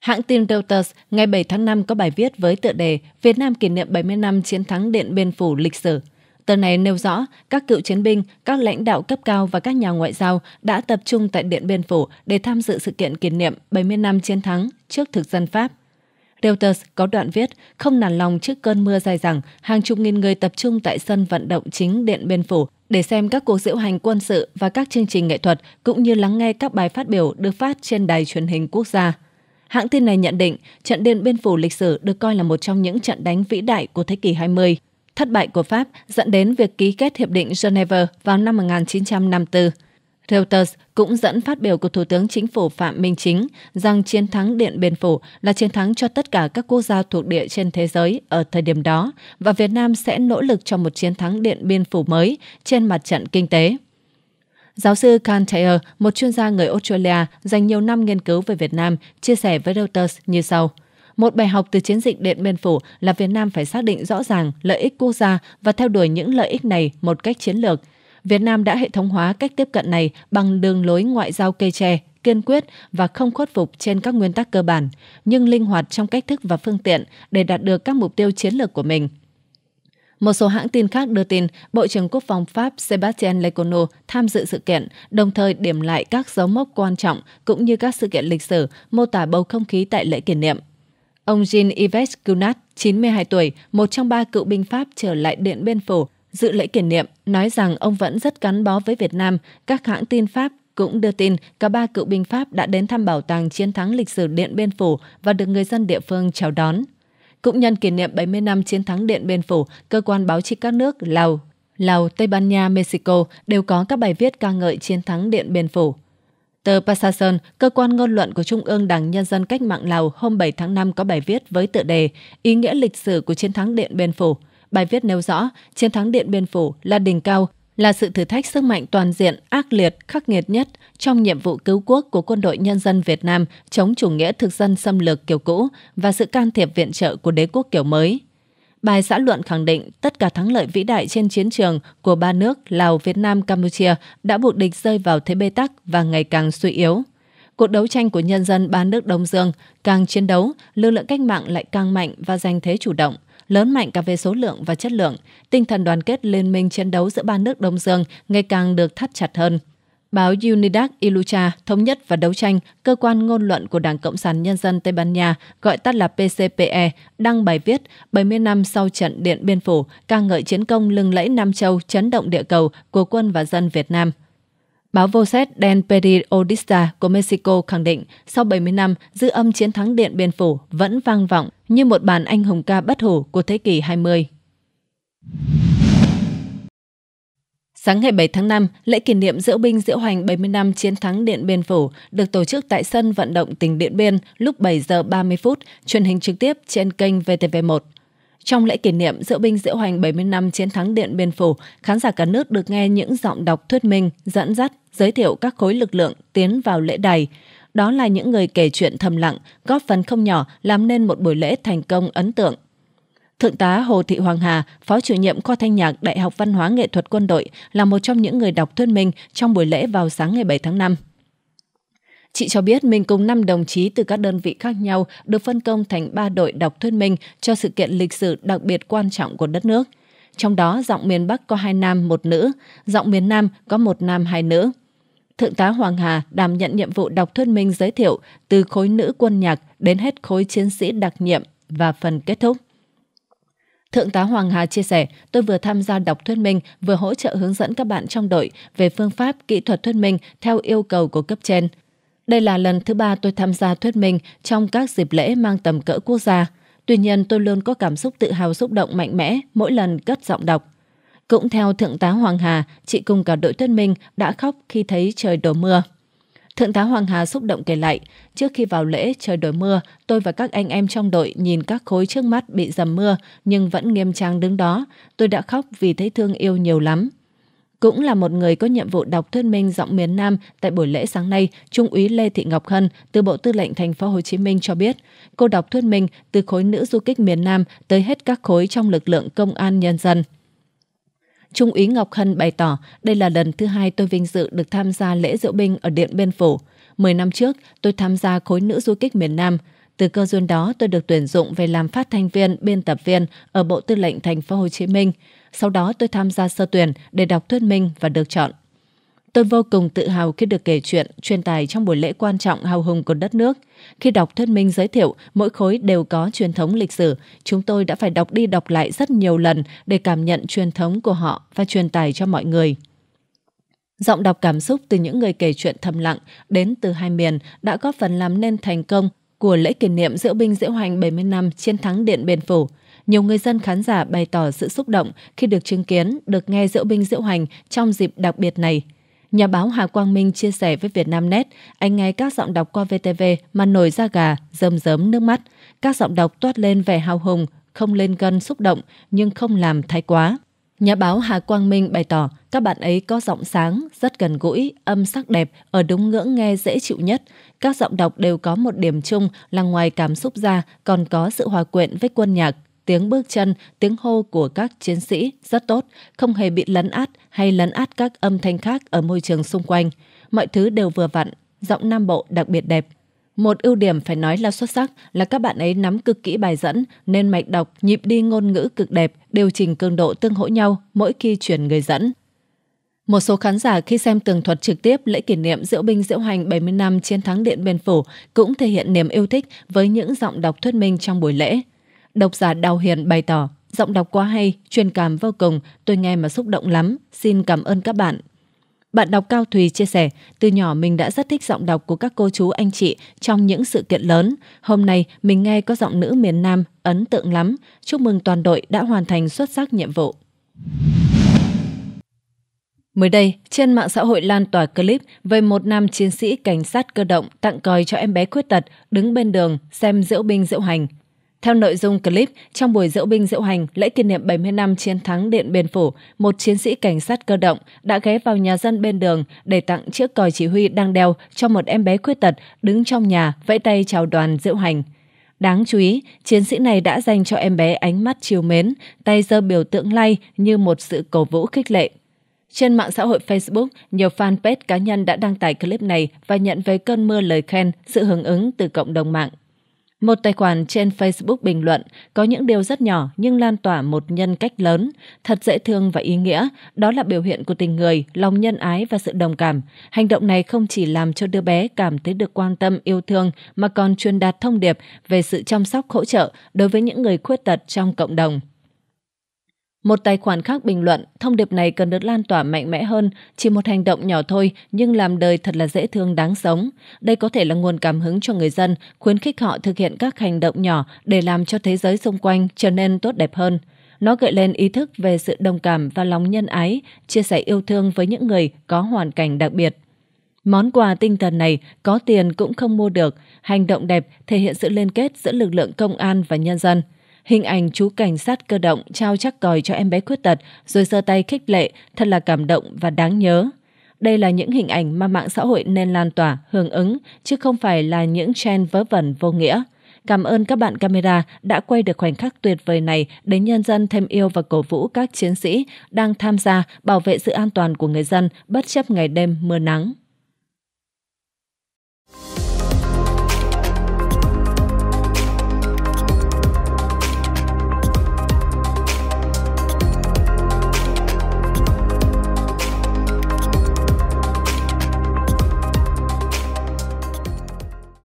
Hãng tin Reuters ngày 7 tháng 5 có bài viết với tựa đề Việt Nam kỷ niệm 70 năm chiến thắng Điện Biên Phủ lịch sử. Tờ này nêu rõ các cựu chiến binh, các lãnh đạo cấp cao và các nhà ngoại giao đã tập trung tại Điện Biên Phủ để tham dự sự kiện kỷ niệm 70 năm chiến thắng trước thực dân Pháp. Reuters có đoạn viết không nản lòng trước cơn mưa dài dẳng, hàng chục nghìn người tập trung tại sân vận động chính Điện Biên Phủ để xem các cuộc diễu hành quân sự và các chương trình nghệ thuật cũng như lắng nghe các bài phát biểu được phát trên đài truyền hình quốc gia. Hãng tin này nhận định trận Điện Biên Phủ lịch sử được coi là một trong những trận đánh vĩ đại của thế kỷ 20. Thất bại của Pháp dẫn đến việc ký kết Hiệp định Geneva vào năm 1954. Reuters cũng dẫn phát biểu của Thủ tướng Chính phủ Phạm Minh Chính rằng chiến thắng Điện Biên Phủ là chiến thắng cho tất cả các quốc gia thuộc địa trên thế giới ở thời điểm đó và Việt Nam sẽ nỗ lực cho một chiến thắng Điện Biên Phủ mới trên mặt trận kinh tế. Giáo sư Can Taylor, một chuyên gia người Australia dành nhiều năm nghiên cứu về Việt Nam, chia sẻ với Reuters như sau. Một bài học từ chiến dịch Điện Biên Phủ là Việt Nam phải xác định rõ ràng lợi ích quốc gia và theo đuổi những lợi ích này một cách chiến lược. Việt Nam đã hệ thống hóa cách tiếp cận này bằng đường lối ngoại giao cây tre, kiên quyết và không khuất phục trên các nguyên tắc cơ bản, nhưng linh hoạt trong cách thức và phương tiện để đạt được các mục tiêu chiến lược của mình – một số hãng tin khác đưa tin Bộ trưởng Quốc phòng Pháp Sébastien Lecornu tham dự sự kiện, đồng thời điểm lại các dấu mốc quan trọng cũng như các sự kiện lịch sử, mô tả bầu không khí tại lễ kỷ niệm. Ông Jean-Yves Cunat, 92 tuổi, một trong ba cựu binh Pháp trở lại Điện Biên Phủ, dự lễ kỷ niệm, nói rằng ông vẫn rất gắn bó với Việt Nam. Các hãng tin Pháp cũng đưa tin cả ba cựu binh Pháp đã đến thăm bảo tàng chiến thắng lịch sử Điện Biên Phủ và được người dân địa phương chào đón. Cũng nhân kỷ niệm 70 năm chiến thắng Điện Biên Phủ, cơ quan báo chí các nước Lào, Lào, Tây Ban Nha, Mexico đều có các bài viết ca ngợi chiến thắng Điện Biên Phủ. Tờ Pasason, cơ quan ngôn luận của Trung ương Đảng Nhân dân Cách mạng Lào hôm 7 tháng 5 có bài viết với tựa đề Ý nghĩa lịch sử của chiến thắng Điện Biên Phủ. Bài viết nêu rõ, chiến thắng Điện Biên Phủ là đỉnh cao là sự thử thách sức mạnh toàn diện, ác liệt, khắc nghiệt nhất trong nhiệm vụ cứu quốc của quân đội nhân dân Việt Nam chống chủ nghĩa thực dân xâm lược kiểu cũ và sự can thiệp viện trợ của đế quốc kiểu mới. Bài xã luận khẳng định tất cả thắng lợi vĩ đại trên chiến trường của ba nước Lào, Việt Nam, Campuchia đã buộc địch rơi vào thế bê tắc và ngày càng suy yếu. Cuộc đấu tranh của nhân dân ba nước Đông Dương càng chiến đấu, lực lượng cách mạng lại càng mạnh và giành thế chủ động – lớn mạnh cả về số lượng và chất lượng. Tinh thần đoàn kết liên minh chiến đấu giữa ba nước Đông Dương ngày càng được thắt chặt hơn. Báo Unidad Ilucha, Thống nhất và Đấu tranh, cơ quan ngôn luận của Đảng Cộng sản Nhân dân Tây Ban Nha, gọi tắt là PCPE, đăng bài viết 70 năm sau trận Điện Biên Phủ, ca ngợi chiến công lừng lẫy Nam Châu chấn động địa cầu của quân và dân Việt Nam. Báo vô xét Den Periodista của Mexico khẳng định sau 70 năm, dư âm chiến thắng Điện Biên Phủ vẫn vang vọng như một bản anh hùng ca bất hủ của thế kỷ 20. Sáng ngày 7 tháng 5, lễ kỷ niệm diễu binh diễu hành 70 năm chiến thắng Điện Biên Phủ được tổ chức tại sân vận động tỉnh Điện Biên lúc 7 giờ 30 phút, truyền hình trực tiếp trên kênh VTV1. Trong lễ kỷ niệm diễu binh diễu hành 70 năm chiến thắng Điện Biên Phủ, khán giả cả nước được nghe những giọng đọc thuyết minh, dẫn dắt, giới thiệu các khối lực lượng tiến vào lễ đài. Đó là những người kể chuyện thầm lặng, góp phần không nhỏ làm nên một buổi lễ thành công ấn tượng. Thượng tá Hồ Thị Hoàng Hà, Phó chủ nhiệm khoa thanh nhạc Đại học Văn hóa Nghệ thuật Quân đội là một trong những người đọc thuyết minh trong buổi lễ vào sáng ngày 7 tháng 5. Chị cho biết mình cùng 5 đồng chí từ các đơn vị khác nhau được phân công thành 3 đội đọc thuyết minh cho sự kiện lịch sử đặc biệt quan trọng của đất nước. Trong đó, giọng miền Bắc có hai nam một nữ, giọng miền Nam có một nam hai nữ. Thượng tá Hoàng Hà đảm nhận nhiệm vụ đọc thuyết minh giới thiệu từ khối nữ quân nhạc đến hết khối chiến sĩ đặc nhiệm và phần kết thúc. Thượng tá Hoàng Hà chia sẻ, tôi vừa tham gia đọc thuyết minh, vừa hỗ trợ hướng dẫn các bạn trong đội về phương pháp kỹ thuật thuyết minh theo yêu cầu của cấp trên – đây là lần thứ ba tôi tham gia thuyết minh trong các dịp lễ mang tầm cỡ quốc gia. Tuy nhiên tôi luôn có cảm xúc tự hào xúc động mạnh mẽ mỗi lần cất giọng đọc. Cũng theo Thượng tá Hoàng Hà, chị cùng cả đội thuyết minh đã khóc khi thấy trời đổ mưa. Thượng tá Hoàng Hà xúc động kể lại, trước khi vào lễ trời đổi mưa, tôi và các anh em trong đội nhìn các khối trước mắt bị dầm mưa nhưng vẫn nghiêm trang đứng đó. Tôi đã khóc vì thấy thương yêu nhiều lắm cũng là một người có nhiệm vụ đọc thuyết minh giọng miền Nam tại buổi lễ sáng nay, Trung úy Lê Thị Ngọc Hân từ Bộ Tư lệnh Thành phố Hồ Chí Minh cho biết, cô đọc thuyết minh từ khối nữ du kích miền Nam tới hết các khối trong lực lượng công an nhân dân. Trung úy Ngọc Hân bày tỏ, đây là lần thứ hai tôi vinh dự được tham gia lễ diễu binh ở Điện Biên Phủ. Mười năm trước, tôi tham gia khối nữ du kích miền Nam. Từ cơ duyên đó, tôi được tuyển dụng về làm phát thanh viên, biên tập viên ở Bộ Tư lệnh Thành phố Hồ Chí Minh. Sau đó tôi tham gia sơ tuyển để đọc thuyết minh và được chọn. Tôi vô cùng tự hào khi được kể chuyện, truyền tài trong buổi lễ quan trọng hào hùng của đất nước. Khi đọc thuyết minh giới thiệu, mỗi khối đều có truyền thống lịch sử. Chúng tôi đã phải đọc đi đọc lại rất nhiều lần để cảm nhận truyền thống của họ và truyền tài cho mọi người. Giọng đọc cảm xúc từ những người kể chuyện thầm lặng đến từ hai miền đã góp phần làm nên thành công của lễ kỷ niệm diễu binh diễu hành 70 năm chiến thắng Điện Biên Phủ – nhiều người dân khán giả bày tỏ sự xúc động khi được chứng kiến, được nghe diễu binh diễu hành trong dịp đặc biệt này. Nhà báo Hà Quang Minh chia sẻ với Vietnamnet, anh nghe các giọng đọc qua VTV mà nổi da gà, rơm rớm nước mắt. Các giọng đọc toát lên vẻ hào hùng, không lên cân xúc động nhưng không làm thái quá. Nhà báo Hà Quang Minh bày tỏ các bạn ấy có giọng sáng, rất gần gũi, âm sắc đẹp, ở đúng ngưỡng nghe dễ chịu nhất. Các giọng đọc đều có một điểm chung là ngoài cảm xúc ra còn có sự hòa quyện với quân nhạc tiếng bước chân, tiếng hô của các chiến sĩ rất tốt, không hề bị lấn át hay lấn át các âm thanh khác ở môi trường xung quanh. Mọi thứ đều vừa vặn, giọng Nam Bộ đặc biệt đẹp. Một ưu điểm phải nói là xuất sắc là các bạn ấy nắm cực kỹ bài dẫn nên mạch đọc, nhịp đi ngôn ngữ cực đẹp, điều chỉnh cường độ tương hỗ nhau mỗi khi chuyển người dẫn. Một số khán giả khi xem tường thuật trực tiếp lễ kỷ niệm diễu binh diễu hành 70 năm chiến thắng Điện Biên Phủ cũng thể hiện niềm yêu thích với những giọng đọc thuyết minh trong buổi lễ. Độc giả Đào Hiền bày tỏ, giọng đọc quá hay, truyền cảm vô cùng, tôi nghe mà xúc động lắm, xin cảm ơn các bạn. Bạn đọc Cao Thùy chia sẻ, từ nhỏ mình đã rất thích giọng đọc của các cô chú anh chị trong những sự kiện lớn. Hôm nay mình nghe có giọng nữ miền Nam, ấn tượng lắm. Chúc mừng toàn đội đã hoàn thành xuất sắc nhiệm vụ. Mới đây, trên mạng xã hội lan tỏa clip về một nam chiến sĩ cảnh sát cơ động tặng còi cho em bé khuyết tật đứng bên đường xem diễu binh diễu hành – theo nội dung clip, trong buổi diễu binh diễu hành lễ kỷ niệm 70 năm chiến thắng Điện Biên Phủ, một chiến sĩ cảnh sát cơ động đã ghé vào nhà dân bên đường để tặng chiếc còi chỉ huy đang đeo cho một em bé khuyết tật đứng trong nhà vẫy tay chào đoàn diễu hành. Đáng chú ý, chiến sĩ này đã dành cho em bé ánh mắt chiều mến, tay giơ biểu tượng lay như một sự cổ vũ khích lệ. Trên mạng xã hội Facebook, nhiều fanpage cá nhân đã đăng tải clip này và nhận về cơn mưa lời khen, sự hưởng ứng từ cộng đồng mạng. Một tài khoản trên Facebook bình luận có những điều rất nhỏ nhưng lan tỏa một nhân cách lớn, thật dễ thương và ý nghĩa, đó là biểu hiện của tình người, lòng nhân ái và sự đồng cảm. Hành động này không chỉ làm cho đứa bé cảm thấy được quan tâm, yêu thương mà còn truyền đạt thông điệp về sự chăm sóc hỗ trợ đối với những người khuyết tật trong cộng đồng. Một tài khoản khác bình luận, thông điệp này cần được lan tỏa mạnh mẽ hơn, chỉ một hành động nhỏ thôi nhưng làm đời thật là dễ thương đáng sống. Đây có thể là nguồn cảm hứng cho người dân, khuyến khích họ thực hiện các hành động nhỏ để làm cho thế giới xung quanh trở nên tốt đẹp hơn. Nó gợi lên ý thức về sự đồng cảm và lòng nhân ái, chia sẻ yêu thương với những người có hoàn cảnh đặc biệt. Món quà tinh thần này có tiền cũng không mua được, hành động đẹp thể hiện sự liên kết giữa lực lượng công an và nhân dân. Hình ảnh chú cảnh sát cơ động trao chắc còi cho em bé khuyết tật rồi giơ tay khích lệ thật là cảm động và đáng nhớ. Đây là những hình ảnh mà mạng xã hội nên lan tỏa, hưởng ứng, chứ không phải là những trend vớ vẩn vô nghĩa. Cảm ơn các bạn camera đã quay được khoảnh khắc tuyệt vời này để nhân dân thêm yêu và cổ vũ các chiến sĩ đang tham gia bảo vệ sự an toàn của người dân bất chấp ngày đêm mưa nắng.